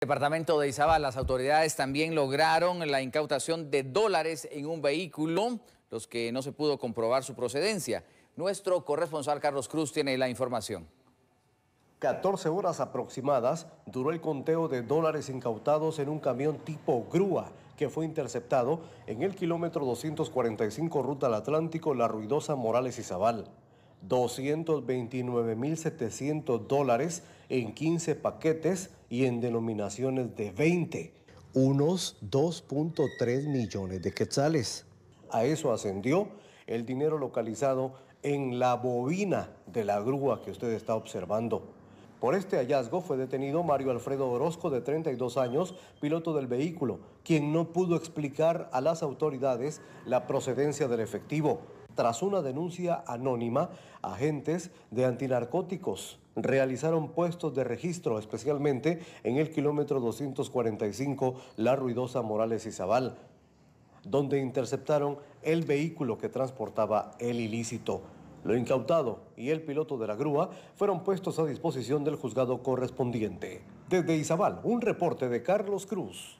departamento de Izabal, las autoridades también lograron la incautación de dólares en un vehículo, los que no se pudo comprobar su procedencia. Nuestro corresponsal Carlos Cruz tiene la información. 14 horas aproximadas duró el conteo de dólares incautados en un camión tipo grúa que fue interceptado en el kilómetro 245 ruta al Atlántico La Ruidosa Morales Izabal. 229.700 dólares en 15 paquetes y en denominaciones de 20, unos 2.3 millones de quetzales. A eso ascendió el dinero localizado en la bobina de la grúa que usted está observando. Por este hallazgo fue detenido Mario Alfredo Orozco, de 32 años, piloto del vehículo, quien no pudo explicar a las autoridades la procedencia del efectivo tras una denuncia anónima, agentes de antinarcóticos realizaron puestos de registro, especialmente en el kilómetro 245 La Ruidosa Morales izabal donde interceptaron el vehículo que transportaba el ilícito. Lo incautado y el piloto de la grúa fueron puestos a disposición del juzgado correspondiente. Desde Izabal, un reporte de Carlos Cruz.